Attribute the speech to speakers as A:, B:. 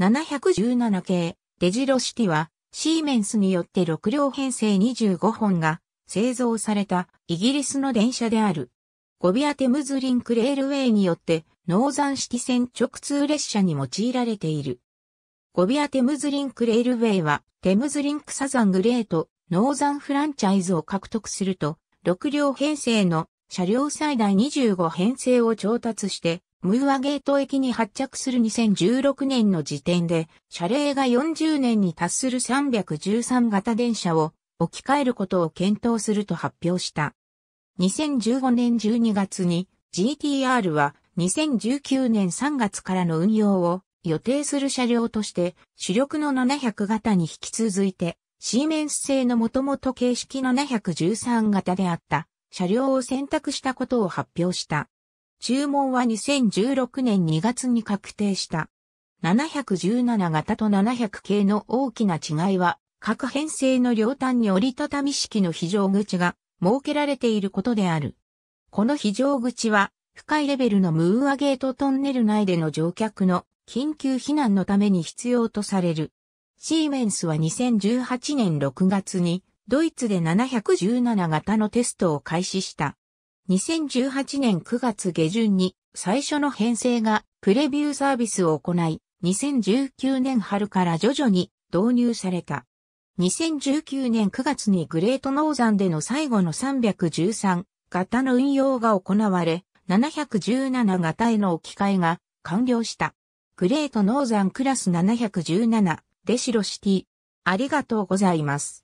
A: 717系デジロシティはシーメンスによって6両編成25本が製造されたイギリスの電車である。ゴビアテムズリンクレールウェイによってノーザンシティ線直通列車に用いられている。ゴビアテムズリンクレールウェイはテムズリンクサザングレートノーザンフランチャイズを獲得すると6両編成の車両最大25編成を調達してムーアゲート駅に発着する2016年の時点で、車齢が40年に達する313型電車を置き換えることを検討すると発表した。2015年12月に GTR は2019年3月からの運用を予定する車両として主力の700型に引き続いてシーメンス製のもともと形式713型であった車両を選択したことを発表した。注文は2016年2月に確定した。717型と700系の大きな違いは、各編成の両端に折りたたみ式の非常口が設けられていることである。この非常口は、深いレベルのムーアゲートトンネル内での乗客の緊急避難のために必要とされる。シーメンスは2018年6月にドイツで717型のテストを開始した。2018年9月下旬に最初の編成がプレビューサービスを行い、2019年春から徐々に導入された。2019年9月にグレートノーザンでの最後の313型の運用が行われ、717型への置き換えが完了した。グレートノーザンクラス717デシロシティ。ありがとうございます。